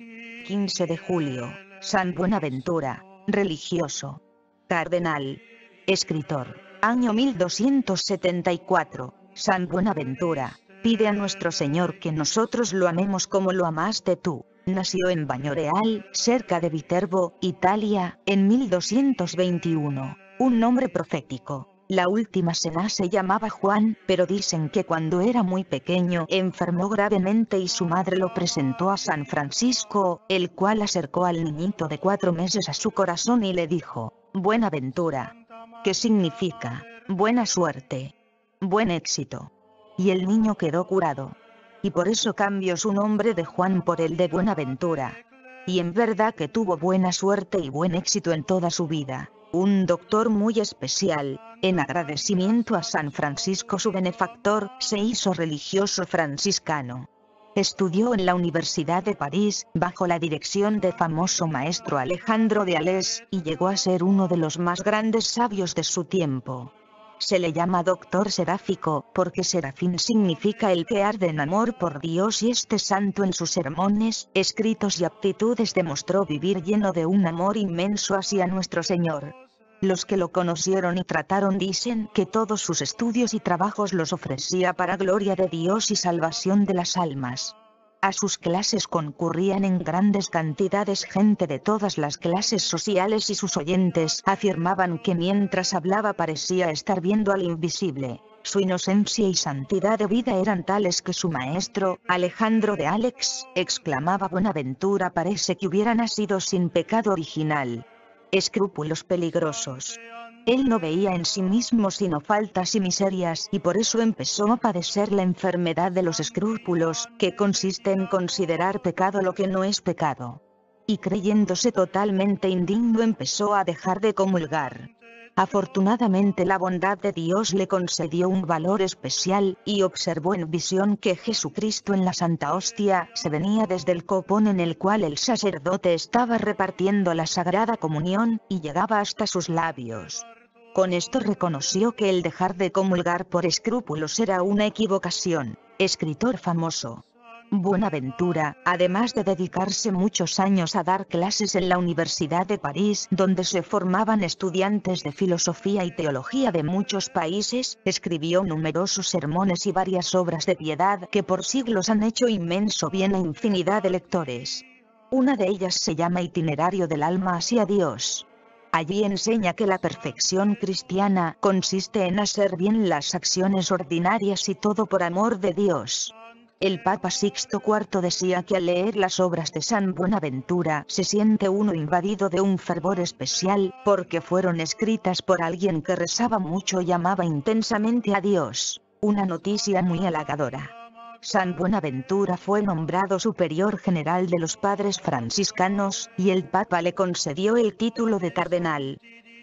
15 de julio, San Buenaventura, religioso, cardenal, escritor, año 1274, San Buenaventura, pide a nuestro Señor que nosotros lo amemos como lo amaste tú. Nació en Bañoreal, cerca de Viterbo, Italia, en 1221, un nombre profético, la última cena se llamaba Juan, pero dicen que cuando era muy pequeño enfermó gravemente y su madre lo presentó a San Francisco, el cual acercó al niñito de cuatro meses a su corazón y le dijo, Buenaventura. ¿Qué significa, buena suerte. Buen éxito. Y el niño quedó curado. Y por eso cambió su nombre de Juan por el de Buenaventura. Y en verdad que tuvo buena suerte y buen éxito en toda su vida un doctor muy especial, en agradecimiento a San Francisco su benefactor, se hizo religioso franciscano. Estudió en la Universidad de París, bajo la dirección del famoso maestro Alejandro de Alés, y llegó a ser uno de los más grandes sabios de su tiempo. Se le llama doctor seráfico, porque serafín significa el que arde en amor por Dios y este santo en sus sermones, escritos y aptitudes demostró vivir lleno de un amor inmenso hacia nuestro Señor. Los que lo conocieron y trataron dicen que todos sus estudios y trabajos los ofrecía para gloria de Dios y salvación de las almas. A sus clases concurrían en grandes cantidades gente de todas las clases sociales y sus oyentes afirmaban que mientras hablaba parecía estar viendo al invisible. Su inocencia y santidad de vida eran tales que su maestro, Alejandro de Alex, exclamaba Buenaventura parece que hubiera nacido sin pecado original escrúpulos peligrosos. Él no veía en sí mismo sino faltas y miserias y por eso empezó a padecer la enfermedad de los escrúpulos, que consiste en considerar pecado lo que no es pecado. Y creyéndose totalmente indigno empezó a dejar de comulgar. Afortunadamente la bondad de Dios le concedió un valor especial, y observó en visión que Jesucristo en la Santa Hostia se venía desde el copón en el cual el sacerdote estaba repartiendo la Sagrada Comunión, y llegaba hasta sus labios. Con esto reconoció que el dejar de comulgar por escrúpulos era una equivocación. Escritor famoso. Buenaventura, además de dedicarse muchos años a dar clases en la Universidad de París, donde se formaban estudiantes de filosofía y teología de muchos países, escribió numerosos sermones y varias obras de piedad que por siglos han hecho inmenso bien a infinidad de lectores. Una de ellas se llama Itinerario del alma hacia Dios. Allí enseña que la perfección cristiana consiste en hacer bien las acciones ordinarias y todo por amor de Dios. El Papa Sixto IV decía que al leer las obras de San Buenaventura se siente uno invadido de un fervor especial, porque fueron escritas por alguien que rezaba mucho y amaba intensamente a Dios. Una noticia muy halagadora. San Buenaventura fue nombrado superior general de los padres franciscanos, y el Papa le concedió el título de cardenal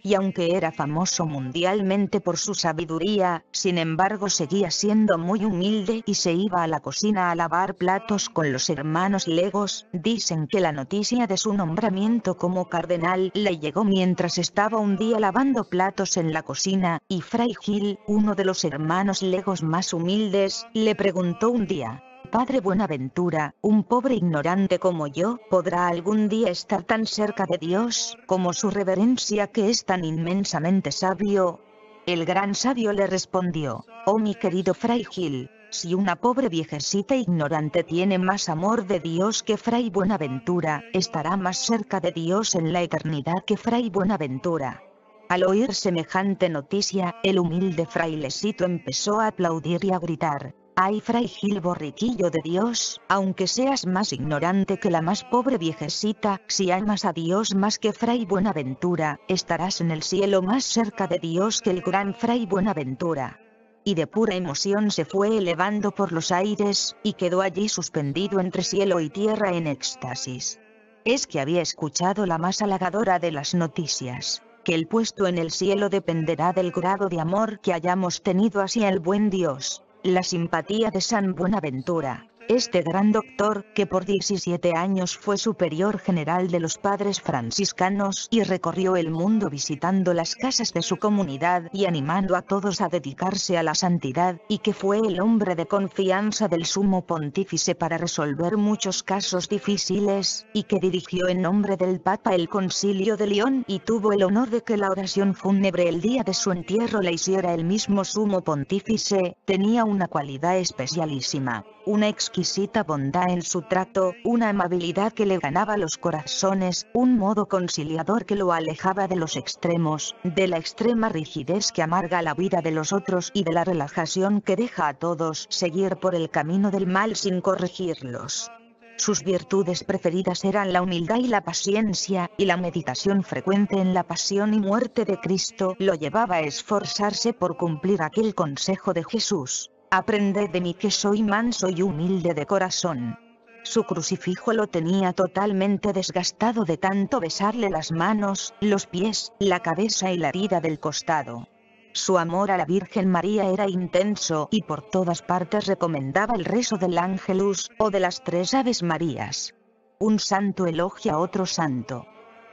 y aunque era famoso mundialmente por su sabiduría, sin embargo seguía siendo muy humilde y se iba a la cocina a lavar platos con los hermanos Legos, dicen que la noticia de su nombramiento como cardenal le llegó mientras estaba un día lavando platos en la cocina, y Fray Gil, uno de los hermanos Legos más humildes, le preguntó un día, Padre Buenaventura, un pobre ignorante como yo, podrá algún día estar tan cerca de Dios, como su reverencia que es tan inmensamente sabio. El gran sabio le respondió, oh mi querido Fray Gil, si una pobre viejecita ignorante tiene más amor de Dios que Fray Buenaventura, estará más cerca de Dios en la eternidad que Fray Buenaventura. Al oír semejante noticia, el humilde frailecito empezó a aplaudir y a gritar, Ay fray Gil borriquillo de Dios, aunque seas más ignorante que la más pobre viejecita, si amas a Dios más que fray Buenaventura, estarás en el cielo más cerca de Dios que el gran fray Buenaventura. Y de pura emoción se fue elevando por los aires, y quedó allí suspendido entre cielo y tierra en éxtasis. Es que había escuchado la más halagadora de las noticias que el puesto en el cielo dependerá del grado de amor que hayamos tenido hacia el buen Dios. La simpatía de San Buenaventura. Este gran doctor, que por 17 años fue superior general de los padres franciscanos y recorrió el mundo visitando las casas de su comunidad y animando a todos a dedicarse a la santidad, y que fue el hombre de confianza del sumo pontífice para resolver muchos casos difíciles, y que dirigió en nombre del Papa el concilio de León y tuvo el honor de que la oración fúnebre el día de su entierro la hiciera el mismo sumo pontífice, tenía una cualidad especialísima una exquisita bondad en su trato, una amabilidad que le ganaba los corazones, un modo conciliador que lo alejaba de los extremos, de la extrema rigidez que amarga la vida de los otros y de la relajación que deja a todos seguir por el camino del mal sin corregirlos. Sus virtudes preferidas eran la humildad y la paciencia, y la meditación frecuente en la pasión y muerte de Cristo lo llevaba a esforzarse por cumplir aquel consejo de Jesús. Aprended de mí que soy manso y humilde de corazón. Su crucifijo lo tenía totalmente desgastado de tanto besarle las manos, los pies, la cabeza y la herida del costado. Su amor a la Virgen María era intenso y por todas partes recomendaba el rezo del Ángelus o de las tres Aves Marías. Un santo elogia a otro santo.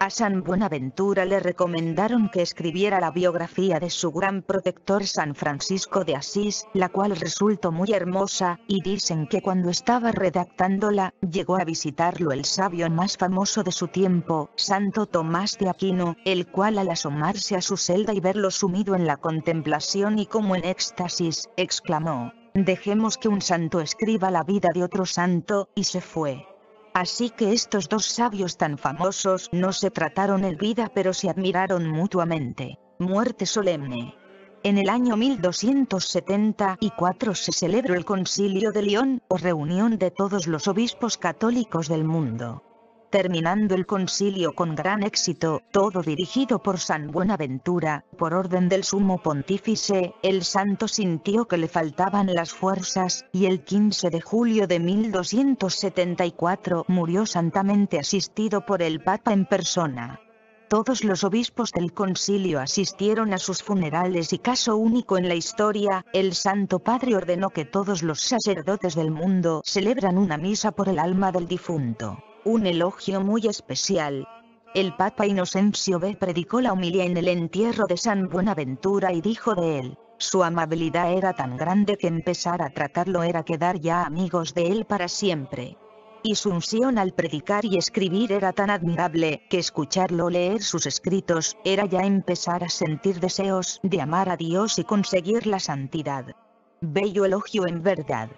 A San Buenaventura le recomendaron que escribiera la biografía de su gran protector San Francisco de Asís, la cual resultó muy hermosa, y dicen que cuando estaba redactándola, llegó a visitarlo el sabio más famoso de su tiempo, Santo Tomás de Aquino, el cual al asomarse a su celda y verlo sumido en la contemplación y como en éxtasis, exclamó, «Dejemos que un santo escriba la vida de otro santo», y se fue. Así que estos dos sabios tan famosos no se trataron en vida pero se admiraron mutuamente. Muerte solemne. En el año 1274 se celebró el Concilio de León, o reunión de todos los obispos católicos del mundo terminando el concilio con gran éxito, todo dirigido por San Buenaventura, por orden del sumo pontífice, el santo sintió que le faltaban las fuerzas, y el 15 de julio de 1274 murió santamente asistido por el Papa en persona. Todos los obispos del concilio asistieron a sus funerales y caso único en la historia, el Santo Padre ordenó que todos los sacerdotes del mundo celebran una misa por el alma del difunto. Un elogio muy especial. El Papa Inocencio B predicó la humilía en el entierro de San Buenaventura y dijo de él, su amabilidad era tan grande que empezar a tratarlo era quedar ya amigos de él para siempre y su unción al predicar y escribir era tan admirable, que escucharlo leer sus escritos, era ya empezar a sentir deseos de amar a Dios y conseguir la santidad. Bello elogio en verdad.